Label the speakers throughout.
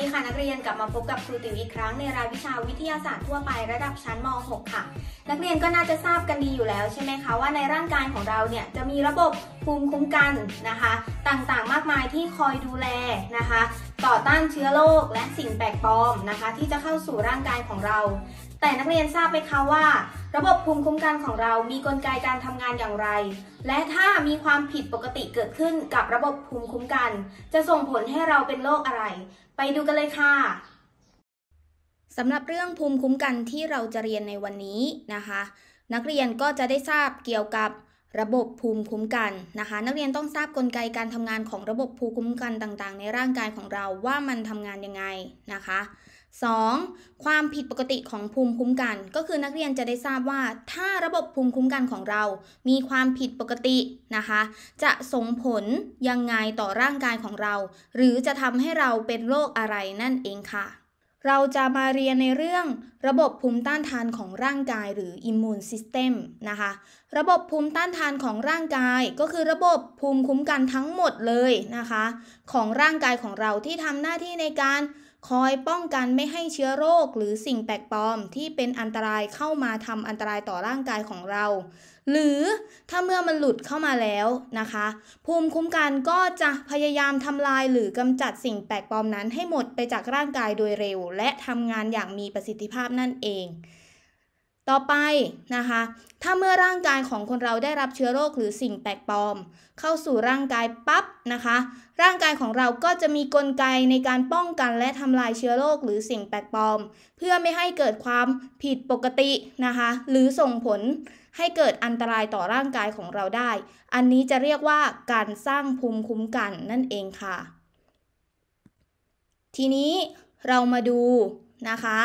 Speaker 1: ดีค่ะนักเรียนกลับมาพบกับครูติวอีกครั้ง ในรายวิชาวิทยาศาสตร์ทั่วไประดับชั้นม .6 ค่ะ นักเรียนก็น่าจะทราบกันดีอยู่แล้วใช่ไหมคะว่า ในร่างกายของเราเนี่ยจะมีระบบภูมิคุ้มกันนะคะต่างๆมากมายที่คอยดูแลนะคะต่อต้านเชื้อโรคและสิ่งแปลกปลอมนะคะที่จะเข้าสู่ร่างกายของเราแต่นักเรียนทราบไหมคะว่า ระบบภูมิคุ้มกันของเรามีกลไกการทำงานอย่างไร และถ้ามีความผิดปกติเกิดขึ้นกับระบบภูมิคุ้มกันจะส่งผลให้เราเป็นโรคอะไร ไปดูกันเลยค่ะสำหรับเรื่องภูมิคุ้มกันที่เราจะเรียนในวันนี้นะคะ นักเรียนก็จะได้ทราบเกี่ยวกับ ระบบภูมิคุ้มกันนะคะ นักเรียนต้องทราบกลไกการทำงานของระบบภูมิคุ้มกันต่าง ๆ ในร่างกายของเราว่ามันทำงานยังไงนะคะ 2. ความผิดปกติของภูมิคุ้มกัน ก็คือนักเรียนจะได้ทราบว่าถ้าระบบภูมิคุ้มกันของเรา มีความผิดปกตินะคะจะส่งผลยังไงต่อร่างกายของเรา หรือจะทำให้เราเป็นโรคอะไรนั่นเองค่ะ เราจะมาเรียนในเรื่องระบบภูมิต้านทานของร่างกายหรือ immune system นะคะระบบภูมิต้านทานของร่างกาย ก็คือระบบภูมิคุ้มกันทั้งหมดเลยนะคะของร่างกายของเราที่ทำหน้าที่ในการคอยป้องกันไม่ให้เชื้อโรคหรือสิ่งแปลกปลอมที่เป็นอันตรายเข้ามาทำอันตรายต่อร่างกายของเรา หรือถ้าเมื่อมันหลุดเข้ามาแล้วนะคะ ภูมิคุ้มกันก็จะพยายามทำลายหรือกำจัดสิ่งแปลกปลอมนั้นให้หมดไปจากร่างกายโดยเร็วและทำงานอย่างมีประสิทธิภาพนั่นเอง ต่อไปนะคะ ถ้าเมื่อร่างกายของคนเราได้รับเชื้อโรค หรือสิ่งแปลกปลอม เข้าสู่ร่างกายปั๊บนะคะร่างกายของเราก็จะมีกลไกในการป้องกันและทำลายเชื้อโรคหรือสิ่งแปลกปลอม เพื่อไม่ให้เกิดความผิดปกตินะคะหรือส่งผลให้เกิดอันตรายต่อร่างกายของเราได้ อันนี้จะเรียกว่าการสร้างภูมิคุ้มกันนั่นเองค่ะ ทีนี้เรามาดูนะคะ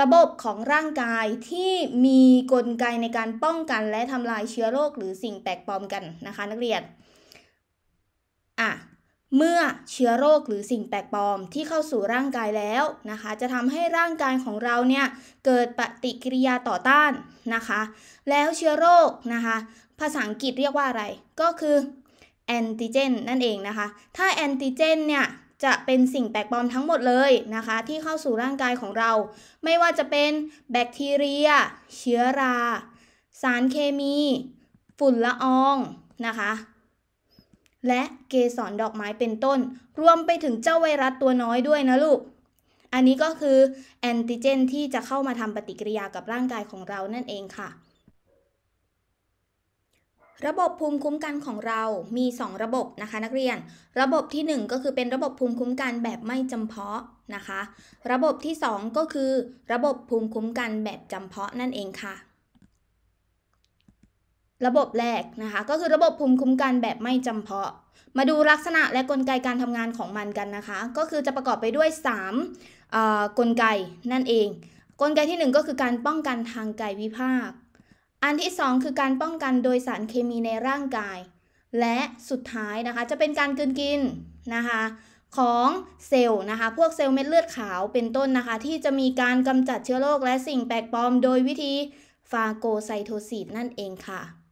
Speaker 1: ระบบของร่างกายที่มีกลไกในการป้องกันและทำลายเชื้อโรคหรือสิ่งแปลกปลอมกันนะคะนักเรียนอ่ะเมื่อเชื้อโรคหรือสิ่งแปลกปลอมที่เข้าสู่ร่างกายแล้วนะคะ จะทำให้ร่างกายของเราเนี่ย เกิดปฏิกิริยาต่อต้านนะคะ แล้วเชื้อโรคนะคะ ภาษาอังกฤษเรียกว่าอะไร ก็คือ แอนติเจนนั่นเองนะคะ ถ้าแอนติเจนเนี่ยจะเป็นสิ่งแปลกปลอมทั้งหมดเลยนะคะ ที่เข้าสู่ร่างกายของเรา ไม่ว่าจะเป็นแบคทีเรีย เชื้อรา สารเคมี ฝุ่นละอองนะคะและเกสรดอกไม้เป็นต้น รวมไปถึงเจ้าไวรัสตัวน้อยด้วยนะลูก อันนี้ก็คือแอนติเจนที่จะเข้ามาทำปฏิกิริยากับร่างกายของเรานั่นเองค่ะ ระบบภูมิคุ้มกันของเรามี 2 ระบบนะคะ นักเรียน ระบบที่ 1 ก็คือเป็นระบบภูมิคุ้มกันแบบไม่จำเพาะนะคะ ระบบที่ 2 ก็คือระบบภูมิคุ้มกันแบบจำเพาะนั่นเองค่ะระบบแรกนะคะก็คือระบบภูมิคุ้มกันแบบไม่จำเพาะ มาดูลักษณะและกลไกการทำงานของมันกันนะคะ ก็คือจะประกอบไปด้วย3กลไกนั่นเอง กลไกที่ 1 ก็คือการป้องกันทางกายวิภาค อันที่ 2 คือการป้องกันโดยสารเคมีในร่างกาย และสุดท้ายนะคะ จะเป็นการกินกินนะคะของเซลล์นะคะ พวกเซลล์เม็ดเลือดขาวเป็นต้นนะคะ ที่จะมีการกำจัดเชื้อโรคและสิ่งแปลกปลอม โดยวิธีฟาโกไซโทซิสนั่นเองค่ะ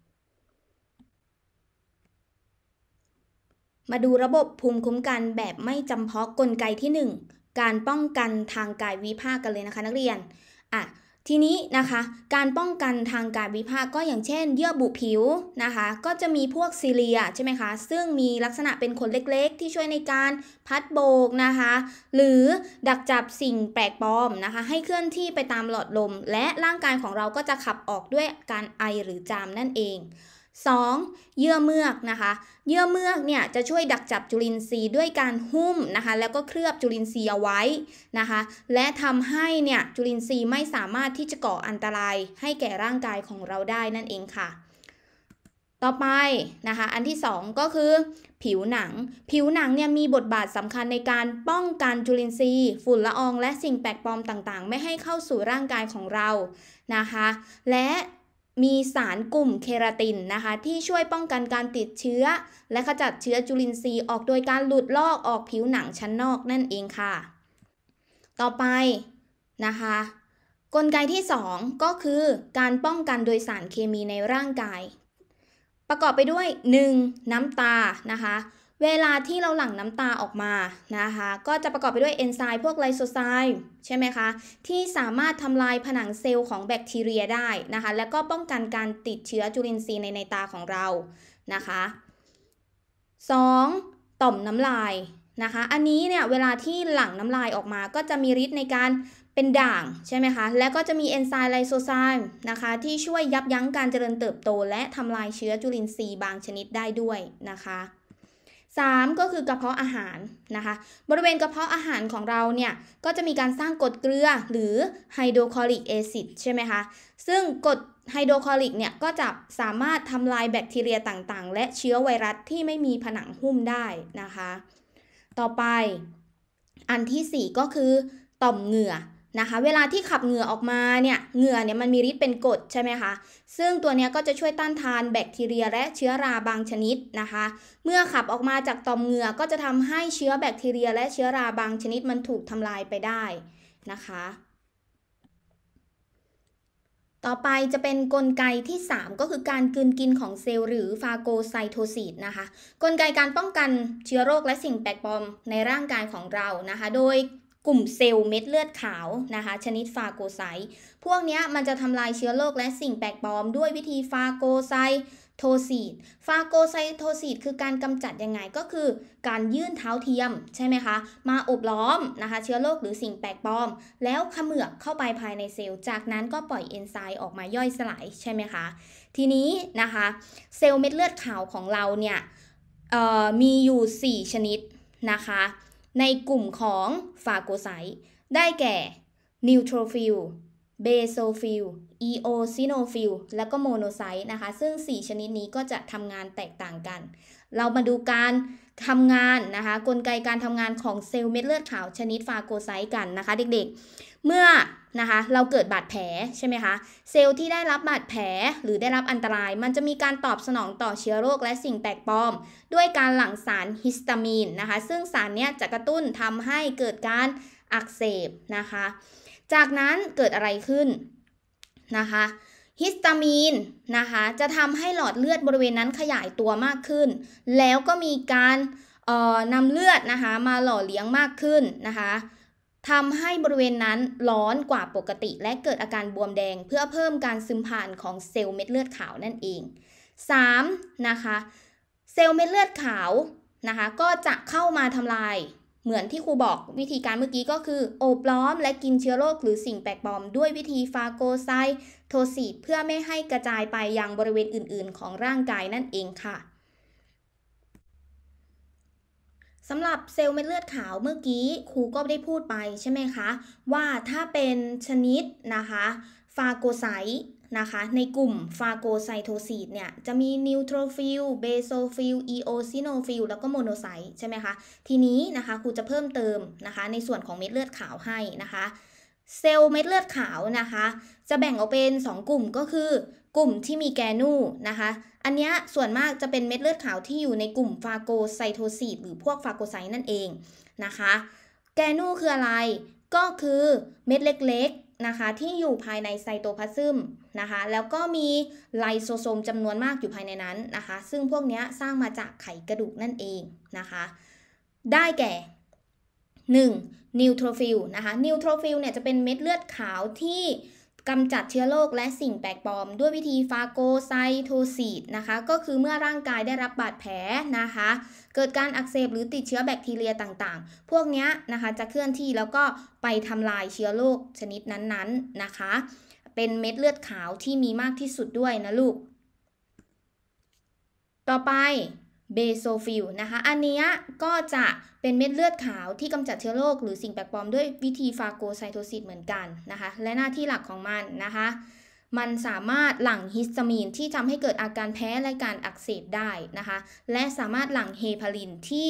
Speaker 1: มาดูระบบภูมิคุ้มกันแบบไม่จำเพาะกลไกที่ 1 การป้องกันทางกายวิภาคกันเลยนะคะนักเรียนอ่ะทีนี้นะคะ การป้องกันทางกายวิภาคก็อย่างเช่นเยื่อบุผิวนะคะ ก็จะมีพวกซีเลียใช่ไหมคะ ซึ่งมีลักษณะเป็นขนเล็กๆ ที่ช่วยในการพัดโบกนะคะ หรือดักจับสิ่งแปลกปลอมนะคะ ให้เคลื่อนที่ไปตามหลอดลม และร่างกายของเราก็จะขับออกด้วยการไอหรือจามนั่นเอง 2. เยื่อเมือกนะคะ เยื่อเมือก เนี่ยจะช่วยดักจับจุลินทรีย์ด้วยการหุ้มนะคะแล้วก็เคลือบจุลินทรีย์เอาไว้นะคะและทำให้เนี่ยจุลินทรีย์ไม่สามารถที่จะก่ออันตรายให้แก่ร่างกายของเราได้นั่นเองค่ะ ต่อไปนะคะอันที่2ก็คือ ผิวหนัง ผิวหนังเนี่ยมีบทบาทสำคัญในการป้องกันจุลินทรีย์ ฝุ่นละออง และสิ่งแปลกปลอมต่างๆ ไม่ให้เข้าสู่ร่างกายของเรานะคะ และมีสารกลุ่มเคราตินนะคะ ที่ช่วยป้องกันการติดเชื้อ และขจัดเชื้อจุลินทรีย์ออกโดยการหลุดลอกออกผิวหนังชั้นนอกนั่นเองค่ะ ต่อไปนะคะ กลไกที่ 2 ก็คือการป้องกันโดยสารเคมีในร่างกายประกอบไปด้วย 1. น้ำตานะคะเวลาที่เราหลั่งน้ำตาออกมานะคะ ก็จะประกอบไปด้วยเอนไซม์พวกไลโซไซม์ใช่ไหมคะ ที่สามารถทำลายผนังเซลล์ของแบคทีเรียได้นะคะ และก็ป้องกันการติดเชื้อจุลินทรีย์ในในตาของเรานะคะ 2. ต่อมน้ำลายนะคะ อันนี้เนี่ย เวลาที่หลั่งน้ำลายออกมา ก็จะมีฤทธิ์ในการเป็นด่างใช่ไหมคะ และก็จะมีเอนไซม์ไลโซไซม์นะคะ ที่ช่วยยับยั้งการเจริญเติบโต และทำลายเชื้อจุลินทรีย์บางชนิดได้ด้วยนะคะ3 ก็คือกระเพาะอาหาร นะคะ บริเวณกระเพาะอาหารของเราเนี่ย ก็จะมีการสร้างกรดเกลือหรือไฮโดรคลอริกแอซิดใช่ไหมคะ ซึ่งกรดไฮโดรคลอริกเนี่ย ก็จะสามารถทำลายแบคทีเรียต่างๆ และเชื้อไวรัสที่ไม่มีผนังหุ้มได้นะคะ ต่อไปอันที่ 4 ก็คือ ต่อมเหงื่อนะคะเวลาที่ขับเหงื่อออกมาเนี่ยเหงื่อเนี่ยมันมีฤทธิ์เป็นกรดใช่ไหมคะซึ่งตัวนี้ก็จะช่วยต้านทานแบคทีเรียและเชื้อราบางชนิดนะคะเมื่อขับออกมาจากต่อมเหงื่อก็จะทำให้เชื้อแบคทีเรียและเชื้อราบางชนิดมันถูกทำลายไปได้นะคะ ต่อไปจะเป็นนกลไกที่ 3 ก็คือการกืนกินของเซลล์หรือฟาโกไซโทซีตนะคะกลไกการป้องกันเชื้อโรคและสิ่งแปลกปลอมในร่างกายของเรานะคะโดยกลุ่มเซลล์เม็ดเลือดขาวนะคะ ชนิดฟาโกไซต์พวกนี้มันจะทำลายเชื้อโรคและสิ่งแปลกปลอม ด้วยวิธีฟาโกไซโทซีดฟาโกไซโทซีดคือการกำจัดยังไง ก็คือการยื่นเท้าเทียม ใช่ไหมคะ มาอบล้อมนะคะเชื้อโรคหรือสิ่งแปลกปลอม แล้วขมือเข้าไปภายในเซลล์จากนั้นก็ปล่อยเอนไซม์ออกมาย่อยสลาย ใช่ไหมคะ ทีนี้นะคะเซลล์เม็ดเลือดขาวของเราเนี่ยมีอยู่ 4 ชนิดนะคะในกลุ่มของฟาโกไซต์ได้แก่นิวโทรฟิลเบโซฟิลอีโอซิโนฟิลและก็โมโนไซต์นะคะ ซึ่ง 4 ชนิดนี้ก็จะทำงานแตกต่างกัน เรามาดูการทำงานนะคะ กลไกการทำงานของเซลล์เม็ดเลือดขาวชนิดฟาโกไซต์กันนะคะเด็กๆ เมื่อนะคะ เราเกิดบาดแผลใช่ไหมคะ เซลล์ที่ได้รับบาดแผลหรือได้รับอันตราย มันจะมีการตอบสนองต่อเชื้อโรคและสิ่งแปลกปลอม ด้วยการหลั่งสารฮิสตามีนนะคะซึ่งสารนี้จะกระตุ้นทำให้เกิดการอักเสบนะคะ จากนั้นเกิดอะไรขึ้นนะคะ ฮิสตามีนนะคะ จะทำให้หลอดเลือดบริเวณนั้นขยายตัวมากขึ้น แล้วก็มีการอนำเลือดนะคะมาหล่อเลี้ยงมากขึ้นนะคะทำให้บริเวณนั้นร้อนกว่าปกติและเกิดอาการ บวมแดงเพื่อเพิ่มการซึมผ่านของเซลล์เม็ดเลือด ขาวนั่นเอง 3. นะคะเซลล์เม็ดเลือดขาว นะคะ ก็จะเข้ามาทำลายเหมือนที่ครูบอกวิธีการเมื่อกี้ก็คือโอบล้อมและกินเชื้อโรคหรือสิ่งแปลกปลอม ด้วยวิธีฟาโกไซโทซีเพื่อไม่ให้กระจายไปยังบริเวณอื่น ๆ ของร่างกายนั่นเองค่ะสำหรับเซลล์เม็ดเลือดขาวเมื่อกี้ครูก็ได้พูดไปใช่ไหมคะ ว่าถ้าเป็นชนิดนะคะ ฟาโกไซต์นะคะ ในกลุ่มฟาโกไซโทซีดเนี่ยจะมีนิวโทรฟิลเบโซฟิลอีโอซิโนฟิลแล้วก็โมโนไซต์ใช่ไหมคะ ทีนี้นะคะครูจะเพิ่มเติมนะคะ ในส่วนของเม็ดเลือดขาวให้นะคะเซลล์เม็ดเลือดขาวนะคะจะแบ่งออกเป็น 2 กลุ่มก็คือ กลุ่มที่มีแกนูนะคะอันนี้ส่วนมากจะเป็นเม็ดเลือดขาวที่อยู่ในกลุ่มฟาโกไซโทซีดหรือพวกฟาโกไซต์นั่นเองนะคะแกนูคืออะไรก็คือเม็ดเล็กๆนะคะที่อยู่ภายในไซโตพลาซึมนะคะแล้วก็มีไลโซโซมจำนวนมากอยู่ภายในนั้นนะคะ ซึ่งพวกนี้สร้างมาจากไขกระดูกนั่นเองนะคะ ได้แก่ 1. นิวโทรฟิลนะคะนิวโทรฟิลเนี่ยจะเป็นเม็ดเลือดขาวที่กำจัดเชื้อโรคและสิ่งแปลกปลอม ด้วยวิธีฟาโกไซโทซีดนะคะ ก็คือเมื่อร่างกายได้รับบาดแผลนะคะ เกิดการอักเสบหรือติดเชื้อแบคทีเรียต่างๆ พวกนี้นะคะจะเคลื่อนที่แล้วก็ไปทำลายเชื้อโรคชนิดนั้นๆนนะคะ เป็นเม็ดเลือดขาวที่มีมากที่สุดด้วยนะลูก ต่อไปเบโซฟิลนะคะ อันนี้ก็จะเป็นเม็ดเลือดขาวที่กำจัดเชื้อโรคหรือสิ่งแปลกปลอมด้วยวิธีฟาโกไซโทซิสเหมือนกันนะคะ และหน้าที่หลักของมันนะคะ มันสามารถหลั่งฮิสตามีนที่ทำให้เกิดอาการแพ้และการอักเสบได้นะคะ และสามารถหลั่งเฮพารินที่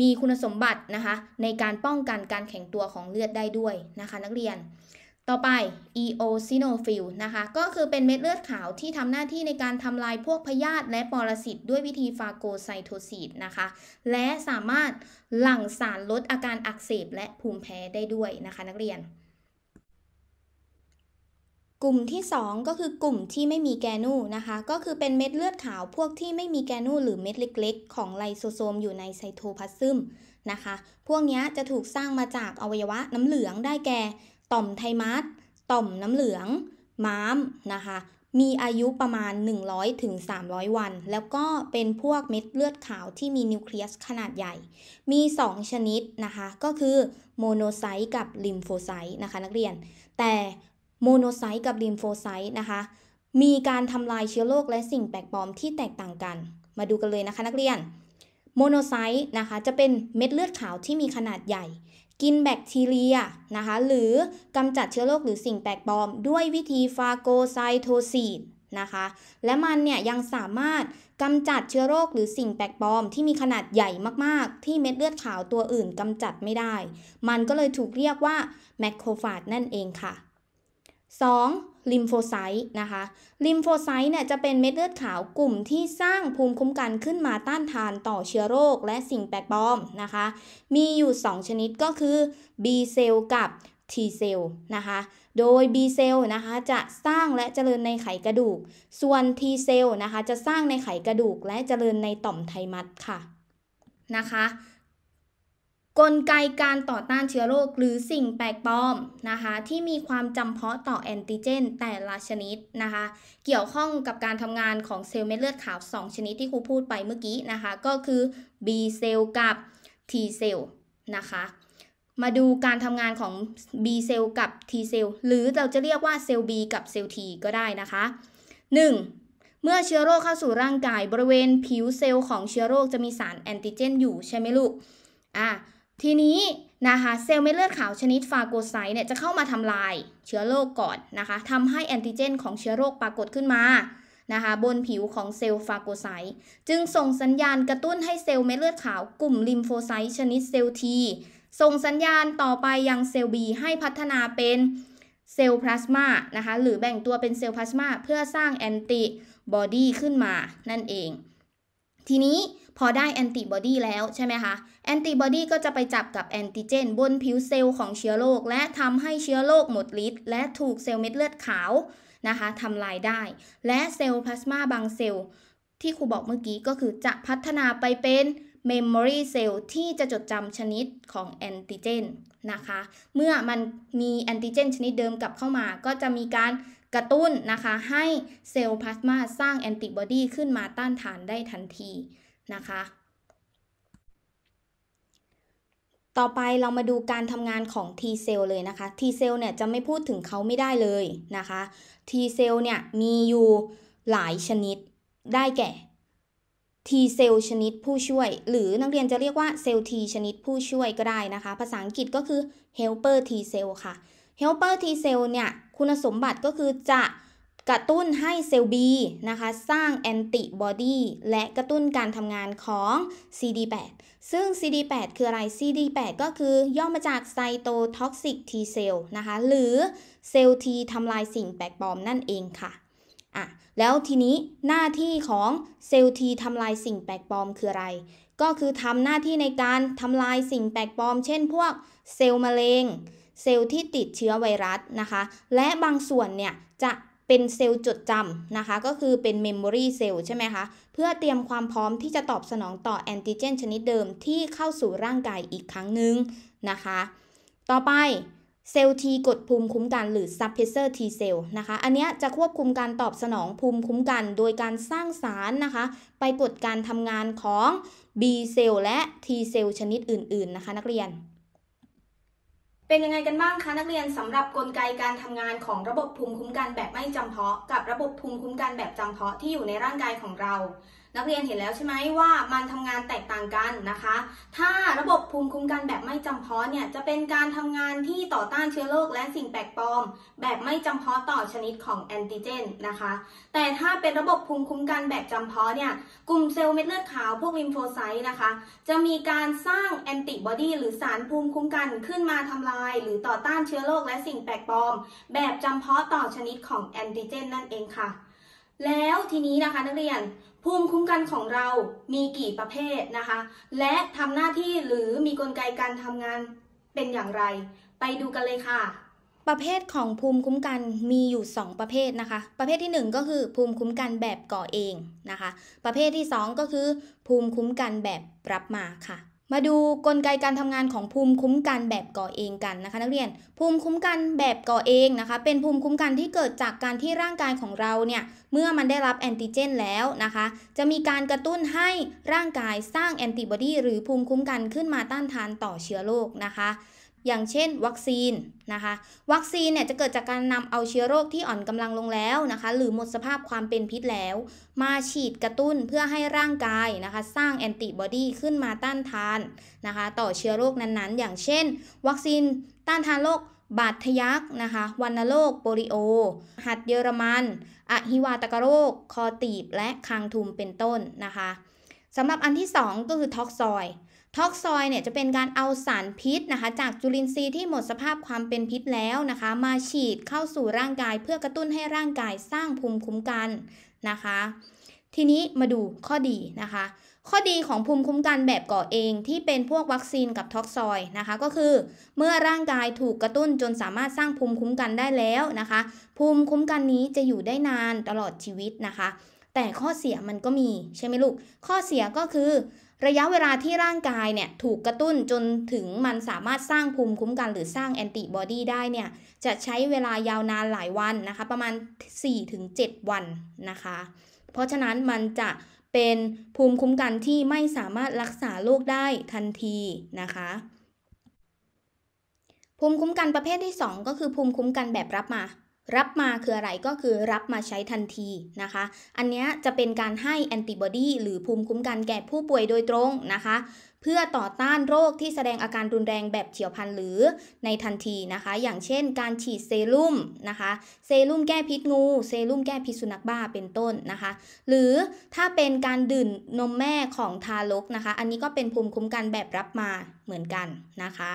Speaker 1: มีคุณสมบัตินะคะ ในการป้องกันการแข็งตัวของเลือดได้ด้วยนะคะนักเรียนต่อไป eosinophil นะคะ ก็คือเป็นเม็ดเลือดขาวที่ทำหน้าที่ในการทำลายพวกพยาธิและปรสิต ด้วยวิธีฟาโกไซโทซีดนะคะ และสามารถหลั่งสารลดอาการอักเสบและภูมิแพ้ได้ด้วย นะคะนักเรียน กลุ่มที่ 2 ก็คือกลุ่มที่ไม่มีแกนูนะคะ ก็คือเป็นเม็ดเลือด ขาวพวกที่ไม่มีแกนูหรือเม็ดเล็กๆของไลโซโซมอยู่ในไซโทพลาซึมนะคะ พวกนี้จะถูกสร้างมาจากอวัยวะน้ำเหลืองได้แก่ต่อมไทมัส ต่อมน้ำเหลือง ม้าม นะคะ มีอายุประมาณ 100ถึง300 วัน แล้วก็เป็นพวกเม็ดเลือดขาวที่มีนิวเคลียสขนาดใหญ่ มี 2 ชนิดนะคะ ก็คือโมโนไซต์กับลิมโฟไซต์นะคะ นักเรียน แต่โมโนไซต์กับลิมโฟไซต์นะคะ มีการทำลายเชื้อโรคและสิ่งแปลกปลอมที่แตกต่างกัน มาดูกันเลยนะคะนักเรียน โมโนไซต์นะคะ จะเป็นเม็ดเลือดขาวที่มีขนาดใหญ่กินแบคทีเรียนะคะหรือกำจัดเชื้อโรคหรือสิ่งแปลกปลอมด้วยวิธีฟาโกไซโทซีดนะคะ และมันเนี่ยยังสามารถกำจัดเชื้อโรคหรือสิ่งแปลกปลอมที่มีขนาดใหญ่มากๆ ที่เม็ดเลือดขาวตัวอื่นกำจัดไม่ได้ มันก็เลยถูกเรียกว่าแมคโครฟาจนั่นเองค่ะ 2. ลิมโฟไซต์นะคะลิมโฟไซต์เนี่ยจะเป็นเม็ดเลือดขาวกลุ่มที่สร้างภูมิคุ้มกันขึ้นมาต้านทานต่อเชื้อโรคและสิ่งแปลกปลอมนะคะ มีอยู่ 2 ชนิดก็คือ B เซลล์กับ T เซลล์นะคะ โดย B เซลล์นะคะจะสร้างและเจริญในไขกระดูก ส่วน T เซลล์นะคะจะสร้างในไขกระดูกและเจริญในต่อมไทมัสค่ะนะคะกลไกการต่อต้านเชื้อโรคหรือสิ่งแปลกปลอมนะคะที่มีความจำเพาะต่อแอนติเจน แต่ละชนิดนะคะเกี่ยวข้องกับการทำงานของเซลล์เม็ดเลือดขาว 2 ชนิดที่ครูพูดไปเมื่อกี้นะคะก็คือ B เซลล์กับ T เซลล์นะคะมาดูการทำงานของ B เซลล์กับ T เซลล์หรือเราจะเรียกว่าเซลล์ B กับเซลล์ T ก็ได้นะคะ 1. เมื่อเชื้อโรคเข้าสู่ร่างกายบริเวณผิวเซลล์ของเชื้อโรคจะมีสารแอนติเจนอยู่ใช่ไหมลูกอ่ะทีนี้นะคะเซลล์เม็ดเลือดขาวชนิดฟาโกไซต์เนี่ยจะเข้ามาทำลายเชื้อโรคก่อนนะคะทำให้แอนติเจนของเชื้อโรคปรากฏขึ้นมานะคะบนผิวของเซลล์ฟาโกไซต์จึงส่งสัญญาณกระตุ้นให้เซลล์เม็ดเลือดขาวกลุ่มลิมโฟไซต์ชนิดเซลล์ทีส่งสัญญาณต่อไปยังเซลล์บีให้พัฒนาเป็นเซลล์พลาสมานะคะหรือแบ่งตัวเป็นเซลล์พลาสมาเพื่อสร้างแอนติบอดีขึ้นมา นั่นเองทีนี้พอได้แอนติบอดีแล้วใช่ไหมคะแอนติบอดีก็จะไปจับกับแอนติเจนบนผิวเซลล์ของเชื้อโรคและทำให้เชื้อโรคหมดฤทธิ์และถูกเซลล์เม็ดเลือดขาวนะคะทำลายได้ และเซลล์พลาสมาบางเซลล์ที่ครูบอกเมื่อกี้ก็คือจะพัฒนาไปเป็นเมมโมรีเซลล์ที่จะจดจำชนิดของแอนติเจนนะคะ เมื่อมันมีแอนติเจนชนิดเดิมกลับเข้ามาก็จะมีการกระตุ้นนะคะให้เซลล์พลาสมาสร้างแอนติบอดีขึ้นมาต้านทานได้ทันที นะคะ ต่อไปเรามาดูการทำงานของ T เซลเลยนะคะ T เซลเนี่ย จะไม่พูดถึงเขาไม่ได้เลยนะคะ T เซลเนี่ย มีอยู่หลายชนิดได้แก่ T เซลชนิดผู้ช่วย หรือนักเรียนจะเรียกว่าเซลล์ T ชนิดผู้ช่วยก็ได้นะคะ ภาษาอังกฤษก็คือ helper T เซลค่ะ helper T cell เนี่ย คุณสมบัติก็คือจะกระตุ้นให้เซลล์ B นะคะ สร้างแอนติบอดีและกระตุ้นการทำงานของ CD8 ซึ่ง CD8 คืออะไร CD8 ก็คือย่อมาจากไซโตท็อกซิก T เซลนะคะ หรือเซลล์ T ทำลายสิ่งแปลกปลอมนั่นเองค่ะ อ่ะ แล้วทีนี้หน้าที่ของเซลล์ T ทำลายสิ่งแปลกปลอมคืออะไร ก็คือทำหน้าที่ในการทำลายสิ่งแปลกปลอม เช่นพวกเซลล์มะเร็งเซลล์ที่ติดเชื้อไวรัสนะคะ และบางส่วนเนี่ยจะเป็นเซลล์จดจำนะคะ ก็คือเป็นเมมโมรีเซลล์ใช่ไหมคะ เพื่อเตรียมความพร้อมที่จะตอบสนองต่อแอนติเจนชนิดเดิมที่เข้าสู่ร่างกายอีกครั้งหนึ่งนะคะ ต่อไปเซลล์ีกดภูมิคุ้มกันหรือบเพเซอร์ทีเซลล์นะคะ อันนี้จะควบคุมการตอบสนองภูมิคุ้มกันโดยการสร้างสารนะคะไปกดการทำงานของ B ซลล์และ T ซลล์ชนิดอื่นๆนะคะนักเรียนเป็นยังไงกันบ้างคะนักเรียนสำหรับกลไกการทำงานของระบบภูมิคุ้มกันแบบไม่จำเพาะกับระบบภูมิคุ้มกันแบบจำเพาะที่อยู่ในร่างกายของเรานักเรียนเห็นแล้วใช่ไหมว่ามันทำงานแตกต่างกันนะคะ ถ้าระบบภูมิคุ้มกันแบบไม่จำเพาะเนี่ยจะเป็นการทำงานที่ต่อต้านเชื้อโรคและสิ่งแปลกปลอม แบบไม่จำเพาะต่อชนิดของแอนติเจนนะคะ แต่ถ้าเป็นระบบภูมิคุ้มกันแบบจำเพาะเนี่ยกลุ่มเซลล์เม็ดเลือดขาวพวกลิมโฟไซต์นะคะจะมีการสร้างแอนติบอดีหรือสารภูมิคุ้มกันขึ้นมาทำลาย หรือต่อต้านเชื้อโรคและสิ่งแปลกปลอม แบบจำเพาะต่อชนิดของแอนติเจนนั่นเองค่ะแล้วทีนี้นะคะนักเรียน ภูมิคุ้มกันของเรามีกี่ประเภทนะคะ และทำหน้าที่หรือมีกลไกการทำงานเป็นอย่างไร ไปดูกันเลยค่ะ ประเภทของภูมิคุ้มกันมีอยู่ 2 ประเภทนะคะ ประเภทที่ 1 ก็คือภูมิคุ้มกันแบบก่อเองนะคะ ประเภทที่ 2 ก็คือ ภูมิคุ้มกันแบบรับมาค่ะมาดูกลไกการทำงานของภูมิ คุ้มกันแบบก่อเองกันนะคะ นักเรียนภูมิคุ้มกันแบบก่อเองนะคะเป็นภูมิคุ้มกันที่เกิดจากการที่ร่างกายของเราเนี่ยเมื่อมันได้รับแอนติเจนแล้วนะคะ จะมีการกระตุ้นให้ร่างกายสร้างแอนติบอดีหรือภูมิคุ้มกันขึ้นมาต้านทานต่อเชื้อโรคนะคะอย่างเช่นวัคซีน นะคะวัคซีนเนี่ยจะเกิดจากการนำเอาเชื้อโรคที่อ่อนกำลังลงแล้วนะคะหรือหมดสภาพความเป็นพิษแล้ว มาฉีดกระตุ้นเพื่อให้ร่างกาย นะคะ สร้างแอนติบอดีขึ้นมาต้านทาน นะคะ ต่อเชื้อโรคนั้นๆ อย่างเช่นวัคซีนต้านทานโรคบาดทะยักนะคะ วันโรคโปลิโอ หัดเยอรมันอหิวาตกโรคคอตีบ และคางทุมเป็นต้นนะคะสำหรับอันที่ 2 ก็คือท็อกซอยท็อกซอยเนี่ยจะเป็นการเอาสารพิษนะคะจากจุลินทรีย์ที่หมดสภาพความเป็นพิษแล้วนะคะ มาฉีดเข้าสู่ร่างกายเพื่อกระตุ้นให้ร่างกายสร้างภูมิคุ้มกันนะคะ ทีนี้มาดูข้อดีนะคะ ข้อดีของภูมิคุ้มกันแบบก่อเอง ที่เป็นพวกวัคซีนกับท็อกซอยนะคะ ก็คือ เมื่อร่างกายถูกกระตุ้นจนสามารถสร้างภูมิคุ้มกันได้แล้วนะคะ ภูมิคุ้มกันนี้จะอยู่ได้นานตลอดชีวิตนะคะ แต่ข้อเสียมันก็มีใช่ไหมลูก ข้อเสียก็คือระยะเวลาที่ร่างกายเนี่ยถูกกระตุ้นจนถึงมันสามารถสร้างภูมิคุ้มกันหรือสร้างแอนติบอดีได้เนี่ยจะใช้เวลายาวนานหลายวันนะคะประมาณ 4-7 วันนะคะ เพราะฉะนั้นมันจะเป็นภูมิคุ้มกันที่ไม่สามารถรักษาโรคได้ทันทีนะคะ ภูมิคุ้มกันประเภทที่ 2 ก็คือภูมิคุ้มกันแบบรับมารับมาคืออะไร ก็คือรับมาใช้ทันทีนะคะ อันนี้จะเป็นการให้แอนติบอดีหรือภูมิคุ้มกันแก่ผู้ป่วยโดยตรงนะคะ เพื่อต่อต้านโรคที่แสดงอาการรุนแรงแบบเฉียบพลันหรือในทันทีนะคะ อย่างเช่น การฉีดเซรุ่มนะคะเซรุ่มแก้พิษงูเซรุ่มแก้พิษสุนัขบ้าเป็นต้นนะคะหรือถ้าเป็นการดื่มนมแม่ของทารกนะคะ อันนี้ก็เป็นภูมิคุ้มกันแบบรับมาเหมือนกันนะคะ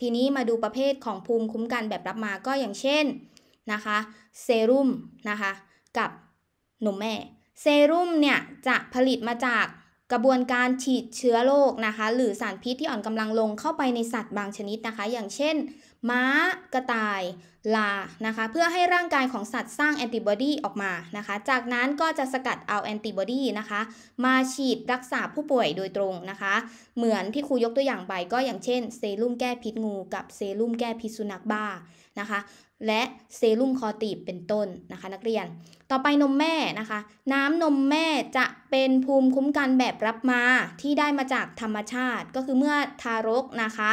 Speaker 1: ทีนี้มาดูประเภทของภูมิคุ้มกันแบบรับมาก็อย่างเช่นนะคะเซรุ่มนะคะกับนมแม่เซรุ่มเนี่ยจะผลิตมาจากกระบวนการฉีดเชื้อโรคนะคะหรือสารพิษที่อ่อนกำลังลงเข้าไปในสัตว์บางชนิดนะคะ อย่างเช่น ม้ากระต่ายลานะคะเพื่อให้ร่างกายของสัตว์สร้างแอนติบอดีออกมานะคะจากนั้นก็จะสกัดเอาแอนติบอดีนะคะมาฉีดรักษาผู้ป่วยโดยตรงนะคะเหมือนที่ครูยกตัวอย่างไปก็อย่างเช่นเซรุ่มแก้พิษงูกับเซรุ่มแก้พิษสุนัขบ้านะคะและเซรุ่มคอตีบเป็นต้นนะคะ นักเรียนต่อไปนมแม่นะคะ น้ำนมแม่จะเป็นภูมิคุ้มกันแบบรับมาที่ได้มาจากธรรมชาติก็คือเมื่อทารกนะคะ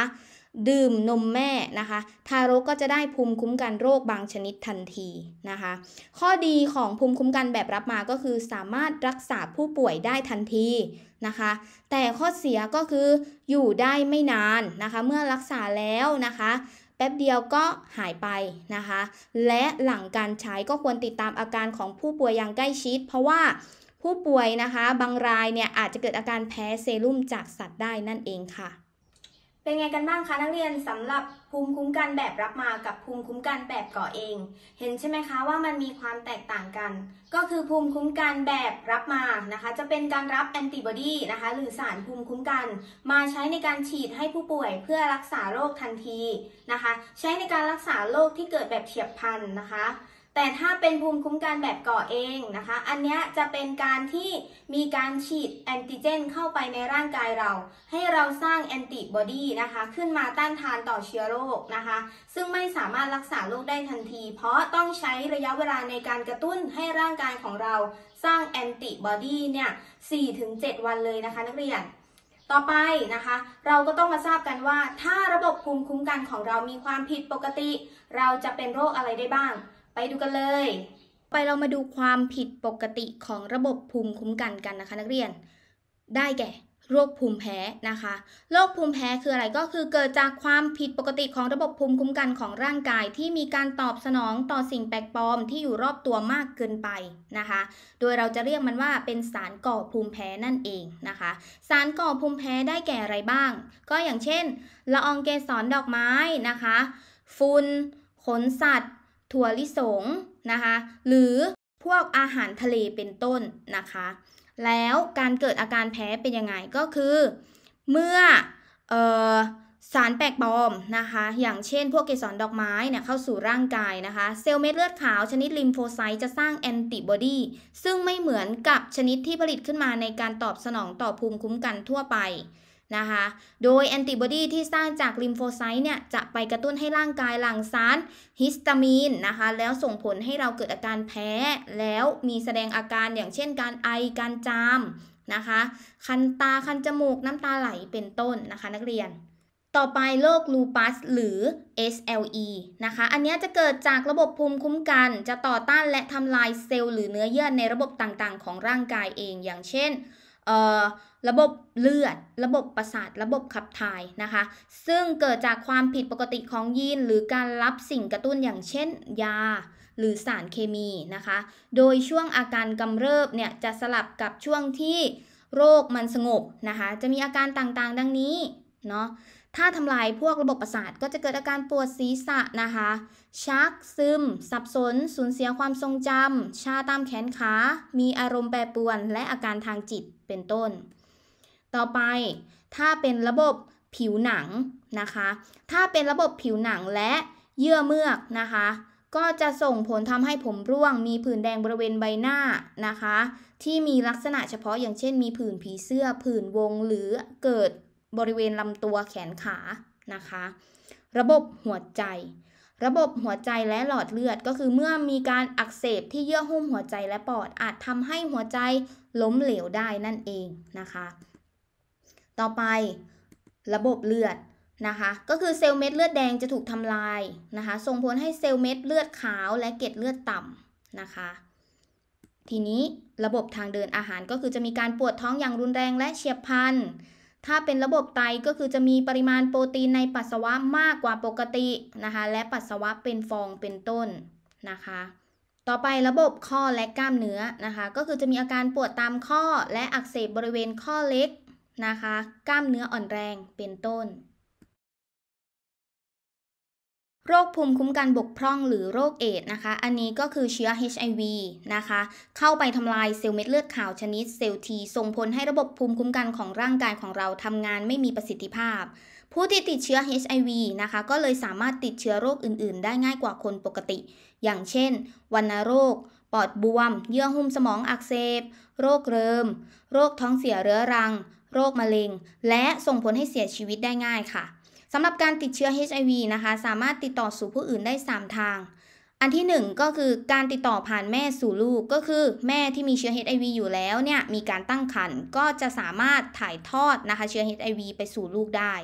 Speaker 1: ดื่มนมแม่นะคะ ทารกก็จะได้ภูมิคุ้มกันโรคบางชนิดทันทีนะคะ ข้อดีของภูมิคุ้มกันแบบรับมาก็คือสามารถรักษาผู้ป่วยได้ทันทีนะคะ แต่ข้อเสียก็คืออยู่ได้ไม่นานนะคะ เมื่อรักษาแล้วนะคะแป๊บเดียวก็หายไปนะคะ และหลังการใช้ก็ควรติดตามอาการของผู้ป่วยอย่างใกล้ชิด เพราะว่าผู้ป่วยนะคะบางรายเนี่ยอาจจะเกิดอาการแพ้เซรุ่มจากสัตว์ได้นั่นเองค่ะเป็นไงกันบ้างคะนักเรียนสำหรับภูมิคุ้มกันแบบรับมากับภูมิคุ้มกันแบบก่อเอง เห็นใช่ไหมคะว่ามันมีความแตกต่างกัน ก็คือภูมิคุ้มกันแบบรับมานะคะจะเป็นการรับแอนติบอดีนะคะหรือสารภูมิคุ้มกัน มาใช้ในการฉีดให้ผู้ป่วยเพื่อรักษาโรคทันทีนะคะ ใช้ในการรักษาโรคที่เกิดแบบเฉียบพลันนะคะแต่ถ้าเป็นภูมิคุ้มกันแบบก่อเองนะคะ อันนี้จะเป็นการที่มีการฉีดแอนติเจนเข้าไปในร่างกายเรา ให้เราสร้างแอนติบอดีนะคะขึ้นมาต้านทานต่อเชื้อโรคนะคะ ซึ่งไม่สามารถรักษาโรคได้ทันที เพราะต้องใช้ระยะเวลาในการกระตุ้นให้ร่างกายของเราสร้างแอนติบอดีเนี่ย4-7 วันเลยนะคะนักเรียน ต่อไปนะคะ เราก็ต้องมาทราบกันว่าถ้าระบบภูมิคุ้มกันของเรามีความผิดปกติ เราจะเป็นโรคอะไรได้บ้างไปดูกันเลย ไปเรามาดูความผิดปกติของระบบภูมิคุ้มกันกันนะคะ นักเรียน ได้แก่โรคภูมิแพ้นะคะ โรคภูมิแพ้คืออะไรก็คือเกิดจากความผิดปกติของระบบภูมิคุ้มกันของร่างกาย ที่มีการตอบสนองต่อสิ่งแปลกปลอมที่อยู่รอบตัวมากเกินไปนะคะ โดยเราจะเรียกมันว่าเป็นสารก่อภูมิแพ้นั่นเองนะคะ สารก่อภูมิแพ้ได้แก่อะไรบ้าง ก็อย่างเช่นละอองเกสรดอกไม้นะคะฝุ่นขนสัตว์ถั่วลิสงนะคะหรือพวกอาหารทะเลเป็นต้นนะคะแล้วการเกิดอาการแพ้เป็นยังไงก็คือ เมื่ออสารแปลกปลอมนะคะอย่างเช่นพวกเกสรดอกไม้เนี่ยเข้าสู่ร่างกายนะคะเซลล์เม็ดเลือดขาวชนิดลิมโฟไซต์จะสร้างแอนติบอดีซึ่งไม่เหมือนกับชนิดที่ผลิตขึ้นมาในการตอบสนองต่อภูมิคุ้มกันทั่วไปนะคะโดยแอนติบอดีที่สร้างจากลิมโฟไซต์เนี่ย จะไปกระตุ้นให้ร่างกายหลั่งสารฮิสตามีนนะคะแล้วส่งผลให้เราเกิดอาการแพ้ แล้วมีแสดงอาการอย่างเช่นการไอการจามนะคะคันตาคันจมูกน้ำตาไหลเป็นต้นนะคะนักเรียน ต่อไปโรคลูปัสหรือ SLE นะคะอันนี้จะเกิดจากระบบภูมิคุ้มกัน จะต่อต้านและทำลายเซลล์หรือเนื้อเยื่อในระบบต่างๆ ของร่างกายเองอย่างเช่นระบบเลือดระบบประสาทระบบขับถ่ายนะคะ ซึ่งเกิดจากความผิดปกติของยีนหรือการรับสิ่งกระตุ้นอย่างเช่นยาหรือสารเคมีนะคะ โดยช่วงอาการกำเริบเนี่ย จะสลับกับช่วงที่โรคมันสงบนะคะ จะมีอาการต่างๆดังนี้เนาะถ้าทำลายพวกระบบประสาทก็จะเกิดอาการปวดศีรษะนะคะ ชัก ซึม สับสน สูญเสียความทรงจำชาตามแขนขามีอารมณ์แปรปรวน และอาการทางจิตเป็นต้น ต่อไปถ้าเป็นระบบผิวหนังนะคะ ถ้าเป็นระบบผิวหนังและเยื่อเมือกนะคะ ก็จะส่งผลทำให้ผมร่วงมีผื่นแดงบริเวณใบหน้านะคะ ที่มีลักษณะเฉพาะอย่างเช่น มีผื่นผีเสื้อ ผื่นวงหรือเกิดบริเวณลำตัวแขนขา นะคะ ระบบหัวใจ ระบบหัวใจและหลอดเลือดก็คือเมื่อมีการอักเสบที่เยื่อหุ้มหัวใจและปอด อาจทำให้หัวใจล้มเหลวได้นั่นเองนะคะ ต่อไประบบเลือดนะคะ ก็คือเซลล์เม็ดเลือดแดงจะถูกทำลายนะคะ ส่งผลให้เซลล์เม็ดเลือดขาวและเกล็ดเลือดต่ำนะคะ ทีนี้ระบบทางเดินอาหารก็คือจะมีการปวดท้องอย่างรุนแรงและเฉียบพลันถ้าเป็นระบบไตก็คือจะมีปริมาณโปรตีนในปัสสาวะมากกว่าปกตินะคะและปัสสาวะเป็นฟองเป็นต้นนะคะ ต่อไประบบข้อและกล้ามเนื้อนะคะก็คือจะมีอาการปวดตามข้อและอักเสบบริเวณข้อเล็กนะคะกล้ามเนื้ออ่อนแรงเป็นต้นโรคภูมิคุ้มกันบกพร่องหรือโรคเอดนะคะ อันนี้ก็คือเชื้อ HIV นะคะ เข้าไปทำลายเซลล์เม็ดเลือดขาวชนิดเซลล์ทีส่งผลให้ระบบภูมิคุ้มกันของร่างกายของเราทำงานไม่มีประสิทธิภาพ ผู้ที่ติดเชื้อ HIV นะคะก็เลยสามารถติดเชื้อโรคอื่น ๆ ได้ง่ายกว่าคนปกติ อย่างเช่น วัณโรค ปอดบวม เยื่อหุ้มสมองอักเสบ โรคเริมโรคท้องเสียเรื้อรัง โรคมะเร็ง และส่งผลให้เสียชีวิตได้ง่ายค่ะสำหรับการติดเชื้อ HIV นะคะสามารถติดต่อสู่ผู้อื่นได้ 3 ทาง อันที่ 1 ก็คือการติดต่อผ่านแม่สู่ลูกก็คือแม่ที่มีเชื้อ HIV อยู่แล้วเนี่ยมีการตั้งครรภ์ก็จะสามารถถ่ายทอดนะคะเชื้อ HIV ไปสู่ลูกได้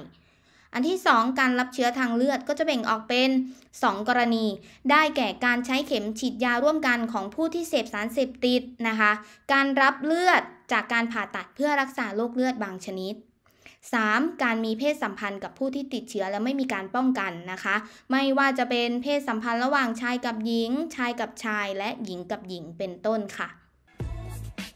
Speaker 1: อันที่ 2 การรับเชื้อทางเลือดก็จะแบ่งออกเป็น 2 กรณี ได้แก่การใช้เข็มฉีดยาร่วมกันของผู้ที่เสพสารเสพติดนะคะการรับเลือดจากการผ่าตัดเพื่อรักษาโรคเลือดบางชนิด 3. การมีเพศสัมพันธ์กับผู้ที่ติดเชื้อและไม่มีการป้องกันนะคะ ไม่ว่าจะเป็นเพศสัมพันธ์ระหว่างชายกับหญิง ชายกับชาย และหญิงกับหญิง เป็นต้นค่ะ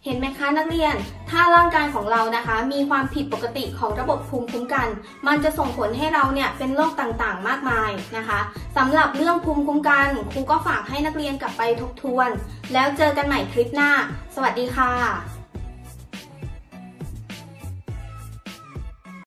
Speaker 1: เห็นไหมคะนักเรียน ถ้าร่างกายของเรานะคะ มีความผิดปกติของระบบภูมิคุ้มกัน มันจะส่งผลให้เราเนี่ยเป็นโรคต่าง ๆ มากมายนะคะสำหรับเรื่องภูมิคุ้มกันครูก็ฝากให้นักเรียนกลับไปทบทวน แล้วเจอกันใหม่คลิปหน้า สวัสดีค่ะ